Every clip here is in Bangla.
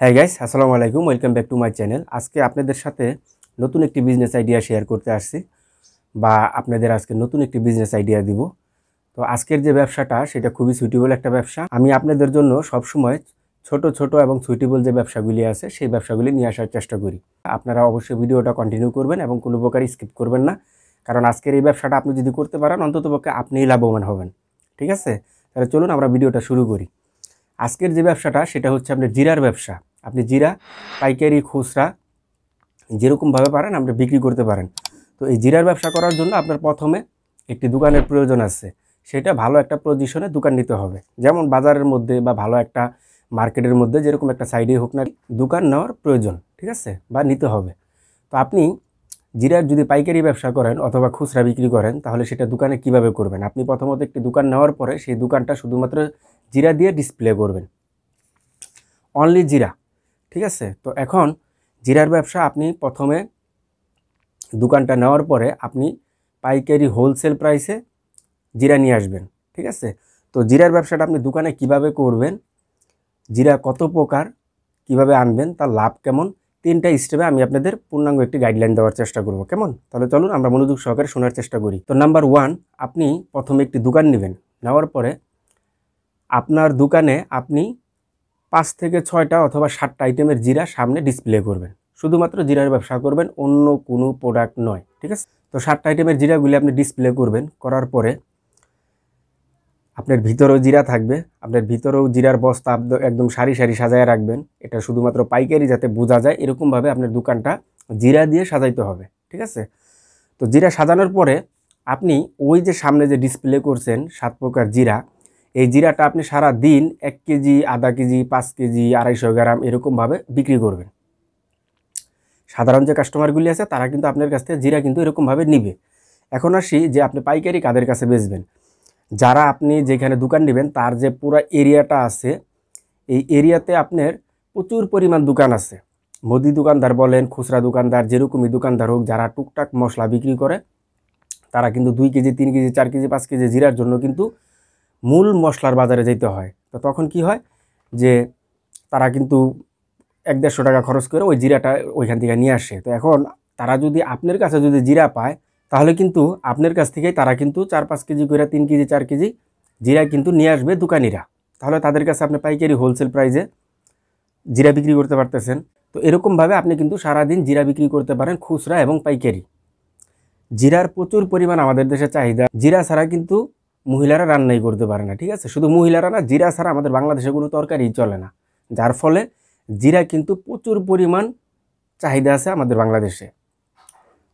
হ্যাঁ গাইস আসসালামু আলাইকুম welcome back to my channel আজকে আপনাদের সাথে নতুন একটি বিজনেস আইডিয়া শেয়ার করতে আসছি বা আপনাদের আজকে নতুন একটি বিজনেস আইডিয়া দিব তো আজকের যে ব্যবসাটা সেটা খুবই সুইটেবল একটা ব্যবসা আমি আপনাদের জন্য সবসময় ছোট ছোট এবং সুইটেবল যে ব্যবসাগুলি আছে সেই ব্যবসাগুলি নিয়ে আসার চেষ্টা করি আপনারা অবশ্যই ভিডিওটা কন্টিনিউ করবেন এবং কোনো প্রকার স্কিপ করবেন না কারণ আজকের এই ব্যবসাটা আপনি যদি করতে পারেন অন্ততপক্ষে আপনিই লাভবান হবেন ঠিক আছে তাহলে চলুন আমরা ভিডিওটা শুরু করি আজকের যে ব্যবসাটা সেটা হচ্ছে আপনার জিরার ব্যবসা আপনি জিরা পাইকারি খুচরা যেরকমভাবে পারেন আপনি বিক্রি করতে পারেন তো এই জিরার ব্যবসা করার জন্য আপনার প্রথমে একটি দোকানের প্রয়োজন আছে সেটা ভালো একটা পজিশনে দোকান নিতে হবে যেমন বাজারের মধ্যে বা ভালো একটা মার্কেটের মধ্যে যেরকম একটা সাইডে হোক না দোকান নেওয়ার প্রয়োজন ঠিক আছে বা নিতে হবে তো আপনি জিরার যদি পাইকারি ব্যবসা করেন অথবা খুচরা বিক্রি করেন তাহলে সেটা দোকানে কিভাবে করবেন আপনি প্রথমত একটি দোকান নেওয়ার পরে সেই দোকানটা শুধুমাত্র জিরা দিয়ে ডিসপ্লে করবেন অনলি জিরা ঠিক আছে তো এখন জিরার ব্যবসা আপনি প্রথমে দোকানটা নেওয়ার পরে আপনি পাইকারি হোলসেল প্রাইসে জিরা নিয়ে আসবেন ঠিক আছে তো জিরার ব্যবসাটা আপনি দোকানে কিভাবে করবেন জিরা কত প্রকার কিভাবে আনবেন তার লাভ কেমন তিনটা স্টেপে আমি আপনাদের পূর্ণাঙ্গ একটি গাইডলাইন দেওয়ার চেষ্টা করব কেমন তাহলে চলুন আমরা মনোযোগ সহকারে শোনার চেষ্টা করি তো নাম্বার ওয়ান আপনি প্রথমে একটি দোকান নেবেন নেওয়ার পরে আপনার দোকানে আপনি পাঁচ থেকে ছয়টা অথবা সাতটা আইটেমের জিরা সামনে ডিসপ্লে করবেন শুধুমাত্র জিরার ব্যবসা করবেন অন্য কোনো প্রোডাক্ট নয় ঠিক আছে তো সাতটা আইটেমের জিরাগুলি আপনি ডিসপ্লে করবেন করার পরে আপনার ভিতরেও জিরা থাকবে আপনার ভিতরেও জিরার বস্তা একদম সারি সারি সাজায় রাখবেন এটা শুধুমাত্র পাইকারি যাতে বোঝা যায় এরকমভাবে আপনার দোকানটা জিরা দিয়ে সাজাইতে হবে ঠিক আছে তো জিরা সাজানোর পরে আপনি ওই যে সামনে যে ডিসপ্লে করছেন সাত প্রকার জিরা এই জিরাটা আপনি সারা দিন এক কেজি আধা কেজি পাঁচ কেজি আড়াইশো গ্রাম এরকমভাবে বিক্রি করবেন সাধারণ যে কাস্টমারগুলি আছে তারা কিন্তু আপনার কাছ থেকে জিরা কিন্তু এরকমভাবে নিবে এখন আসি যে আপনি পাইকারি কাদের কাছে বেচবেন যারা আপনি যেখানে দোকান নেবেন তার যে পুরা এরিয়াটা আছে এই এরিয়াতে আপনার প্রচুর পরিমাণ দোকান আছে মুদি দোকানদার বলেন খুচরা দোকানদার যেরকমই দোকানদার হোক যারা টুকটাক মশলা বিক্রি করে তারা কিন্তু দুই কেজি তিন কেজি চার কেজি পাঁচ কেজি জিরার জন্য কিন্তু মূল মশলার বাজারে যেতে হয় তো তখন কি হয় যে তারা কিন্তু এক দেড়শো টাকা খরচ করে ওই জিরাটা ওইখান থেকে নিয়ে আসে তো এখন তারা যদি আপনার কাছে যদি জিরা পায় তাহলে কিন্তু আপনার কাছ থেকেই তারা কিন্তু চার পাঁচ কেজি করে তিন কেজি চার কেজি জিরা কিন্তু নিয়ে আসবে দোকানিরা তাহলে তাদের কাছে আপনি পাইকারি হোলসেল প্রাইজে জিরা বিক্রি করতে পারতেছেন তো এরকমভাবে আপনি কিন্তু সারাদিন জিরা বিক্রি করতে পারেন খুচরা এবং পাইকারি জিরার প্রচুর পরিমাণ আমাদের দেশে চাহিদা জিরা ছাড়া কিন্তু মহিলারা রান্নাই করতে পারে না ঠিক আছে শুধু মহিলারা না জিরা ছাড়া আমাদের বাংলাদেশে কোনো তরকারি চলে না যার ফলে জিরা কিন্তু প্রচুর পরিমাণ চাহিদা আছে আমাদের বাংলাদেশে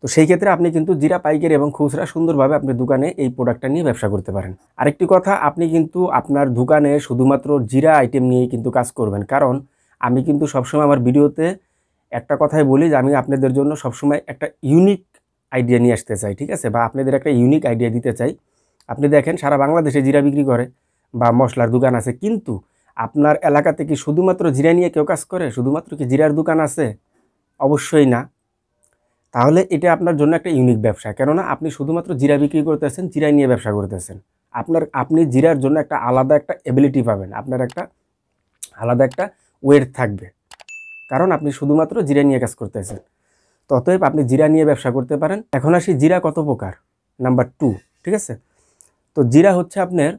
তো সেই ক্ষেত্রে আপনি কিন্তু জিরা পাইকারি এবং খুচরা সুন্দরভাবে আপনি দোকানে এই প্রোডাক্টটা নিয়ে ব্যবসা করতে পারেন আরেকটি কথা আপনি কিন্তু আপনার দোকানে শুধুমাত্র জিরা আইটেম নিয়েই কিন্তু কাজ করবেন কারণ আমি কিন্তু সবসময় আমার ভিডিওতে একটা কথাই বলি যে আমি আপনাদের জন্য সবসময় একটা ইউনিক আইডিয়া নিয়ে আসতে চাই ঠিক আছে বা আপনাদের একটা ইউনিক আইডিয়া দিতে চাই আপনি দেখেন সারা বাংলাদেশে জিরা বিক্রি করে বা মশলার দোকান আছে কিন্তু আপনার এলাকাতে কি শুধুমাত্র জিরা নিয়ে কেউ কাজ করে শুধুমাত্র কি জিরার দোকান আছে অবশ্যই না তাহলে এটা আপনার জন্য একটা ইউনিক ব্যবসা কেননা আপনি শুধুমাত্র জিরা বিক্রি করতেছেন জিরা নিয়ে ব্যবসা করতেছেন আপনার আপনি জিরার জন্য একটা আলাদা একটা এবিলিটি পাবেন আপনার একটা আলাদা একটা ওয়েট থাকবে কারণ আপনি শুধুমাত্র জিরা নিয়ে কাজ করতেছেন ততএব আপনি জিরা নিয়ে ব্যবসা করতে পারেন এখন আসি জিরা কত প্রকার নাম্বার টু ঠিক আছে তো জিরা হচ্ছে আপনার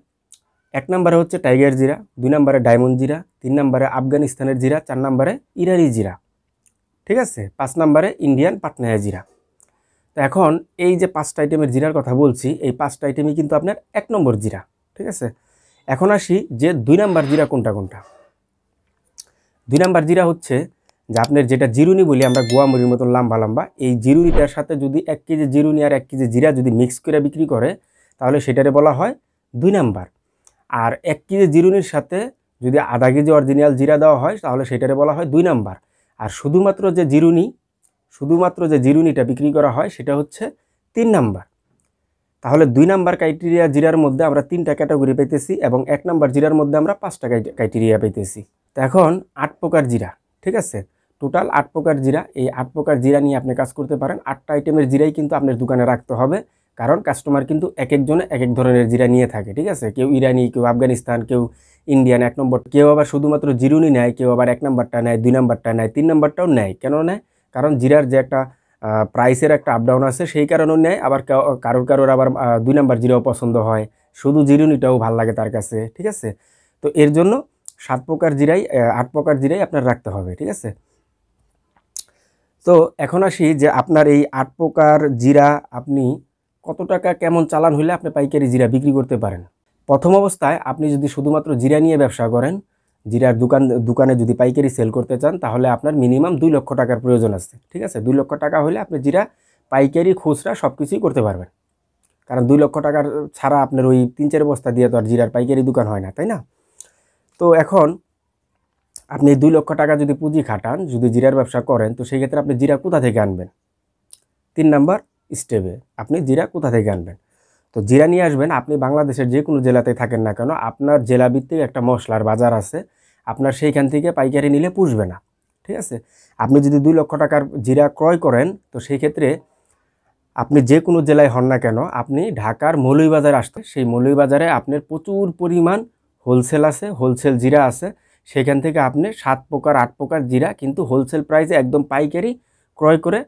এক নম্বরে হচ্ছে টাইগার জিরা দুই নম্বরে ডায়মন্ড জিরা তিন নম্বরে আফগানিস্তানের জিরা চার নম্বরে ইরানি জিরা ঠিক আছে পাঁচ নম্বরে ইন্ডিয়ান পাটনায়া জিরা তো এখন এই যে পাঁচটা আইটেমের জিরার কথা বলছি এই পাঁচটা আইটেমই কিন্তু আপনার এক নম্বর জিরা ঠিক আছে এখন আসি যে দুই নম্বর জিরা কোনটা কোনটা দুই নাম্বার জিরা হচ্ছে যে আপনার যেটা জিরুনি বলি আমরা গোয়ামুড়ির মতন লম্বা লম্বা এই জিরুনিটার সাথে যদি এক কেজি জিরুনি আর এক কেজি জিরা যদি মিক্স করে বিক্রি করে তাহলে সেটারে বলা হয় দুই নাম্বার আর এক কেজি জিরুনির সাথে যদি আধা কেজি অরিজিনাল জিরা দেওয়া হয় তাহলে সেটারে বলা হয় দুই নাম্বার আর শুধুমাত্র যে জিরুনি শুধুমাত্র যে জিরুনিটা বিক্রি করা হয় সেটা হচ্ছে তিন নাম্বার তাহলে দুই নাম্বার ক্রাইটেরিয়া জিরার মধ্যে আমরা তিনটা ক্যাটাগরি পেতেছি এবং এক নাম্বার জিরার মধ্যে আমরা পাঁচটা ক্রাইটেরিয়া পেতেছি তো এখন আট প্রকার জিরা ঠিক আছে টোটাল আট প্রকার জিরা এই আট প্রকার জিরা নিয়ে আপনি কাজ করতে পারেন আটটা আইটেমের জিরাই কিন্তু আপনার দোকানে রাখতে হবে কারণ কাস্টমার কিন্তু এক একজনে এক এক ধরনের জিরা নিয়ে থাকে ঠিক আছে কেউ ইরানি কেউ আফগানিস্তান কেউ ইন্ডিয়ান এক নম্বর কেউ আবার শুধুমাত্র জিরুনি নেয় কেউ আবার এক নম্বরটা নেয় দুই নম্বরটা নেয় তিন নম্বরটাও নেয় কেন নেয় কারণ জিরার যে একটা প্রাইসের একটা আপডাউন আছে সেই কারণেও নেয় আবার কারোর কারোর আবার দুই নম্বর জিরাও পছন্দ হয় শুধু জিরুনিটাও ভাল লাগে তার কাছে ঠিক আছে তো এর জন্য সাত প্রকার জিরাই আট প্রকার জিরাই আপনার রাখতে হবে ঠিক আছে তো এখন আসি যে আপনার এই আট প্রকার জিরা আপনি কত টাকা কেমন চালান হইলে আপনি পাইকারি জিরা বিক্রি করতে পারেন প্রথম অবস্থায় আপনি যদি শুধুমাত্র জিরা নিয়ে ব্যবসা করেন জিরার দোকান দোকানে যদি পাইকারি সেল করতে চান তাহলে আপনার মিনিমাম দুই লক্ষ টাকার প্রয়োজন আছে ঠিক আছে দুই লক্ষ টাকা হলে আপনি জিরা পাইকারি খুচরা সব কিছুই করতে পারবেন কারণ দুই লক্ষ টাকার ছাড়া আপনার ওই তিন চার বস্তা দিয়ে তো আর জিরার পাইকারি দোকান হয় না তাই না তো এখন আপনি দুই লক্ষ টাকা যদি পুঁজি খাটান যদি জিরার ব্যবসা করেন তো সেই ক্ষেত্রে আপনি জিরা কোথা থেকে আনবেন তিন নাম্বার স্টেপে আপনি জিরা কোথা থেকে আনবেন তো জিরা নিয়ে আসবেন আপনি বাংলাদেশের যে কোনো জেলাতে থাকেন না কেন আপনার জেলাভিত্তিক একটা মশলার বাজার আছে আপনার সেইখান থেকে পাইকারি নিলে পুষবে না ঠিক আছে আপনি যদি দুই লক্ষ টাকার জিরা ক্রয় করেন তো সেই ক্ষেত্রে আপনি যে কোনো জেলায় হন না কেন আপনি ঢাকার মৌলুইবাজার আসতে সেই মৌলভীবাজারে আপনার প্রচুর পরিমাণ হোলসেল আছে হোলসেল জিরা আছে সেখান থেকে আপনি সাত প্রকার আট প্রকার জিরা কিন্তু হোলসেল প্রাইসে একদম পাইকারি ক্রয় করে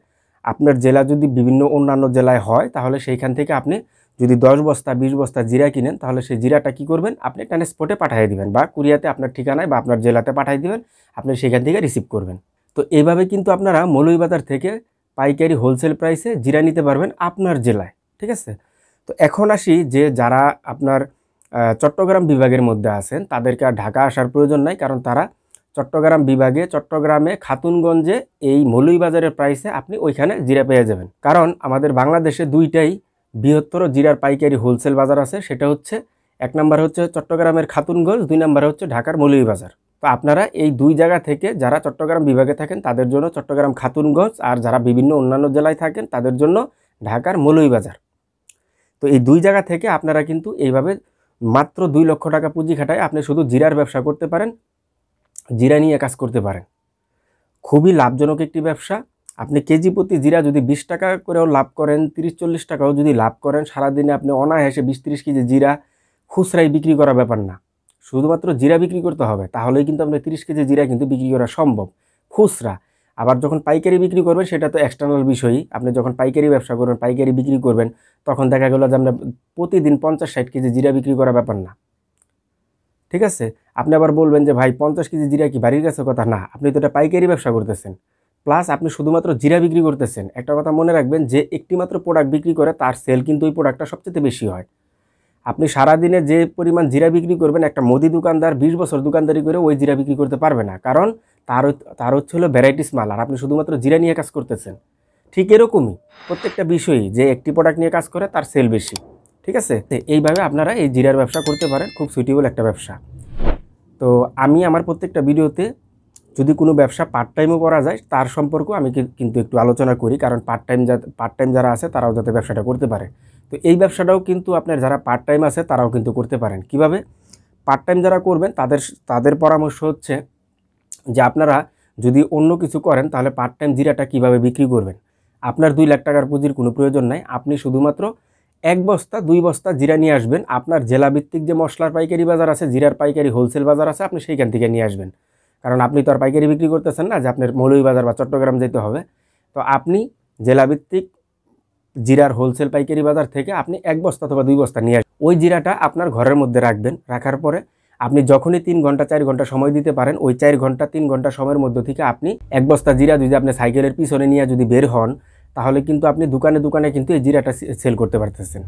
আপনার জেলা যদি বিভিন্ন অন্যান্য জেলায় হয় তাহলে সেইখান থেকে আপনি যদি দশ বস্তা বিশ বস্তা জিরা কিনেন তাহলে সেই জিরাটা কি করবেন আপনি ট্রান্সপোর্টে পাঠিয়ে দিবেন বা কুরিয়াতে আপনার ঠিকানায় বা আপনার জেলাতে পাঠিয়ে দিবেন আপনি সেখান থেকে রিসিভ করবেন তো এইভাবে কিন্তু আপনারা বাজার থেকে পাইকারি হোলসেল প্রাইসে জিরা নিতে পারবেন আপনার জেলায় ঠিক আছে তো এখন আসি যে যারা আপনার চট্টগ্রাম বিভাগের মধ্যে আছেন তাদেরকে আর ঢাকা আসার প্রয়োজন নাই কারণ তারা চট্টগ্রাম বিভাগে চট্টগ্রামে খাতুনগঞ্জে এই বাজারের প্রাইসে আপনি ওইখানে জিরা পেয়ে যাবেন কারণ আমাদের বাংলাদেশে দুইটাই বৃহত্তর জিরার পাইকারি হোলসেল বাজার আছে সেটা হচ্ছে এক নাম্বার হচ্ছে চট্টগ্রামের খাতুনগঞ্জ দুই নাম্বার হচ্ছে ঢাকার বাজার তো আপনারা এই দুই জায়গা থেকে যারা চট্টগ্রাম বিভাগে থাকেন তাদের জন্য চট্টগ্রাম খাতুনগঞ্জ আর যারা বিভিন্ন অন্যান্য জেলায় থাকেন তাদের জন্য ঢাকার বাজার তো এই দুই জায়গা থেকে আপনারা কিন্তু এইভাবে মাত্র দুই লক্ষ টাকা পুঁজি খাটায় আপনি শুধু জিরার ব্যবসা করতে পারেন জিরা নিয়ে কাজ করতে পারেন খুবই লাভজনক একটি ব্যবসা আপনি কেজি প্রতি জিরা যদি বিশ টাকা করেও লাভ করেন তিরিশ চল্লিশ টাকাও যদি লাভ করেন সারাদিনে আপনি অনায়াসে বিশ তিরিশ কেজি জিরা খুচরাই বিক্রি করা ব্যাপার না শুধুমাত্র জিরা বিক্রি করতে হবে তাহলেই কিন্তু আপনার তিরিশ কেজি জিরা কিন্তু বিক্রি করা সম্ভব খুচরা আবার যখন পাইকারি বিক্রি করবেন সেটা তো এক্সটার্নাল বিষয়ই আপনি যখন পাইকারি ব্যবসা করবেন পাইকারি বিক্রি করবেন তখন দেখা গেলো যে আমরা প্রতিদিন পঞ্চাশ ষাট কেজি জিরা বিক্রি করা ব্যাপার না ঠিক আছে আপনি আবার বলবেন যে ভাই পঞ্চাশ কেজি জিরা কি বাড়ির কাছে কথা না আপনি তো এটা পাইকারি ব্যবসা করতেছেন প্লাস আপনি শুধুমাত্র জিরা বিক্রি করতেছেন একটা কথা মনে রাখবেন যে একটিমাত্র প্রোডাক্ট বিক্রি করে তার সেল কিন্তু ওই প্রোডাক্টটা সবচেয়ে বেশি হয় আপনি সারাদিনে যে পরিমাণ জিরা বিক্রি করবেন একটা মুদি দোকানদার বিশ বছর দোকানদারি করে ওই জিরা বিক্রি করতে পারবে না কারণ তার তার হচ্ছে হলো ভ্যারাইটিস মাল আর আপনি শুধুমাত্র জিরা নিয়ে কাজ করতেছেন ঠিক এরকমই প্রত্যেকটা বিষয়ই যে একটি প্রোডাক্ট নিয়ে কাজ করে তার সেল বেশি ঠিক আছে এইভাবে আপনারা এই জিরার ব্যবসা করতে পারেন খুব সুইটেবল একটা ব্যবসা তো আমি আমার প্রত্যেকটা ভিডিওতে যদি কোনো ব্যবসা পার্ট টাইমও করা যায় তার সম্পর্কেও আমি কিন্তু একটু আলোচনা করি কারণ পার্ট টাইম যা পার্ট টাইম যারা আছে তারাও যাতে ব্যবসাটা করতে পারে তো এই ব্যবসাটাও কিন্তু আপনার যারা পার্ট টাইম আছে তারাও কিন্তু করতে পারেন কিভাবে পার্ট টাইম যারা করবেন তাদের তাদের পরামর্শ হচ্ছে যে আপনারা যদি অন্য কিছু করেন তাহলে পার্ট টাইম জিরাটা কিভাবে বিক্রি করবেন আপনার দুই লাখ টাকার পুঁজির কোনো প্রয়োজন নাই আপনি শুধুমাত্র এক বস্তা দুই বস্তা জিরা নিয়ে আসবেন আপনার জেলাভিত্তিক যে মশলার পাইকারি বাজার আছে জিরার পাইকারি হোলসেল বাজার আছে আপনি সেইখান থেকে নিয়ে আসবেন কারণ আপনি তো আর পাইকারি বিক্রি করতেছেন না যে আপনার বাজার বা চট্টগ্রাম যেতে হবে তো আপনি জেলাভিত্তিক জিরার হোলসেল পাইকারি বাজার থেকে আপনি এক বস্তা অথবা দুই বস্তা নিয়ে আসবেন ওই জিরাটা আপনার ঘরের মধ্যে রাখবেন রাখার পরে আপনি যখনই তিন ঘন্টা চার ঘন্টা সময় দিতে পারেন ওই চার ঘন্টা তিন ঘন্টা সময়ের মধ্যে থেকে আপনি এক বস্তা জিরা যদি আপনি সাইকেলের পিছনে নিয়ে যদি বের হন তাহলে কিন্তু আপনি দোকানে দোকানে কিন্তু এই জিরাটা সেল করতে পারতেছেন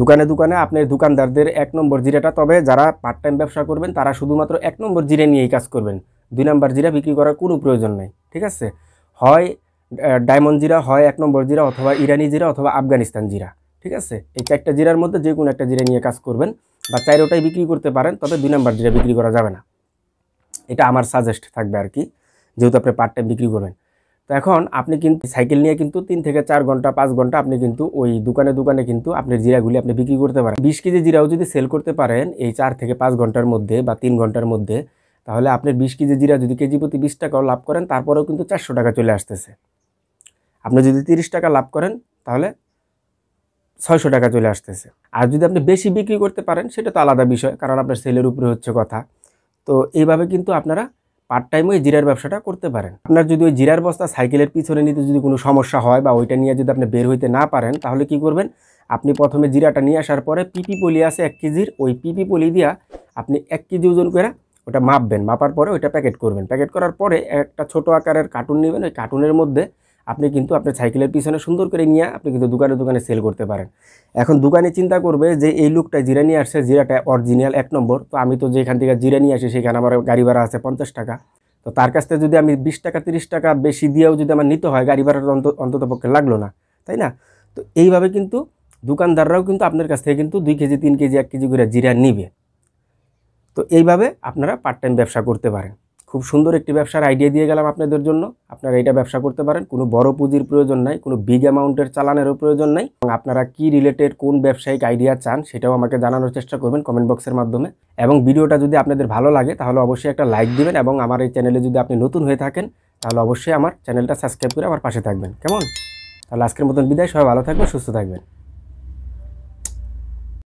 দোকানে দোকানে আপনার দোকানদারদের এক নম্বর জিরাটা তবে যারা পার্ট টাইম ব্যবসা করবেন তারা শুধুমাত্র এক নম্বর জিরা নিয়েই কাজ করবেন দুই নম্বর জিরা বিক্রি করার কোনো প্রয়োজন নেই ঠিক আছে হয় ডায়মন্ড জিরা হয় এক নম্বর জিরা অথবা ইরানি জিরা অথবা আফগানিস্তান জিরা ঠিক আছে এই চারটা জিরার মধ্যে যে কোনো একটা জিরা নিয়ে কাজ করবেন বা চাইরোটাই বিক্রি করতে পারেন তবে দুই নম্বর জিরা বিক্রি করা যাবে না এটা আমার সাজেস্ট থাকবে আর কি যেহেতু আপনি পার্ট টাইম বিক্রি করবেন তো এখন আপনি কিন্তু সাইকেল নিয়ে কিন্তু তিন থেকে চার ঘন্টা পাঁচ ঘন্টা আপনি কিন্তু ওই দোকানে দোকানে কিন্তু আপনি জিরাগুলি আপনি বিক্রি করতে পারেন বিশ কেজি জিরাও যদি সেল করতে পারেন এই চার থেকে পাঁচ ঘন্টার মধ্যে বা তিন ঘন্টার মধ্যে তাহলে আপনার বিশ কেজি জিরা যদি কেজি প্রতি বিশ টাকাও লাভ করেন তারপরেও কিন্তু চারশো টাকা চলে আসতেছে আপনি যদি তিরিশ টাকা লাভ করেন তাহলে ছয়শো টাকা চলে আসতেছে আর যদি আপনি বেশি বিক্রি করতে পারেন সেটা তো আলাদা বিষয় কারণ আপনার সেলের উপরে হচ্ছে কথা তো এইভাবে কিন্তু আপনারা পার্ট টাইম ওই জিরার ব্যবসাটা করতে পারেন আপনার যদি ওই জিরার বস্তা সাইকেলের পিছনে নিতে যদি কোনো সমস্যা হয় বা ওইটা নিয়ে যদি আপনি বের হইতে না পারেন তাহলে কি করবেন আপনি প্রথমে জিরাটা নিয়ে আসার পরে পিপি পলি আছে এক কেজির ওই পিপি পলি দিয়া আপনি এক কেজি ওজন করে ওটা মাপবেন মাপার পরে ওইটা প্যাকেট করবেন প্যাকেট করার পরে একটা ছোট আকারের কার্টুন নেবেন ওই কার্টুনের মধ্যে আপনি কিন্তু আপনার সাইকেলের পিছনে সুন্দর করে নিয়ে আপনি কিন্তু দোকানে দোকানে সেল করতে পারেন এখন দোকানে চিন্তা করবে যে এই লুকটা জিরা নিয়ে আসছে জিরাটা অরিজিনাল এক নম্বর তো আমি তো যেখান থেকে জিরা নিয়ে আসি সেখানে আমার গাড়ি ভাড়া আছে পঞ্চাশ টাকা তো তার কাছ থেকে যদি আমি বিশ টাকা তিরিশ টাকা বেশি দিয়েও যদি আমার নিতে হয় গাড়ি ভাড়াটা অন্তত পক্ষে লাগলো না তাই না তো এইভাবে কিন্তু দোকানদাররাও কিন্তু আপনার কাছ থেকে কিন্তু দুই কেজি তিন কেজি এক কেজি করে জিরা নিবে তো এইভাবে আপনারা পার্ট টাইম ব্যবসা করতে পারেন খুব সুন্দর একটি ব্যবসার আইডিয়া দিয়ে গেলাম আপনাদের জন্য আপনারা এটা ব্যবসা করতে পারেন কোনো বড় পুঁজির প্রয়োজন নাই কোনো বিগ অ্যামাউন্টের চালানেরও প্রয়োজন নাই এবং আপনারা কি রিলেটেড কোন ব্যবসায়িক আইডিয়া চান সেটাও আমাকে জানানোর চেষ্টা করবেন কমেন্ট বক্সের মাধ্যমে এবং ভিডিওটা যদি আপনাদের ভালো লাগে তাহলে অবশ্যই একটা লাইক দিবেন এবং আমার এই চ্যানেলে যদি আপনি নতুন হয়ে থাকেন তাহলে অবশ্যই আমার চ্যানেলটা সাবস্ক্রাইব করে আমার পাশে থাকবেন কেমন তাহলে আজকের মতন বিদায় সবাই ভালো থাকবেন সুস্থ থাকবেন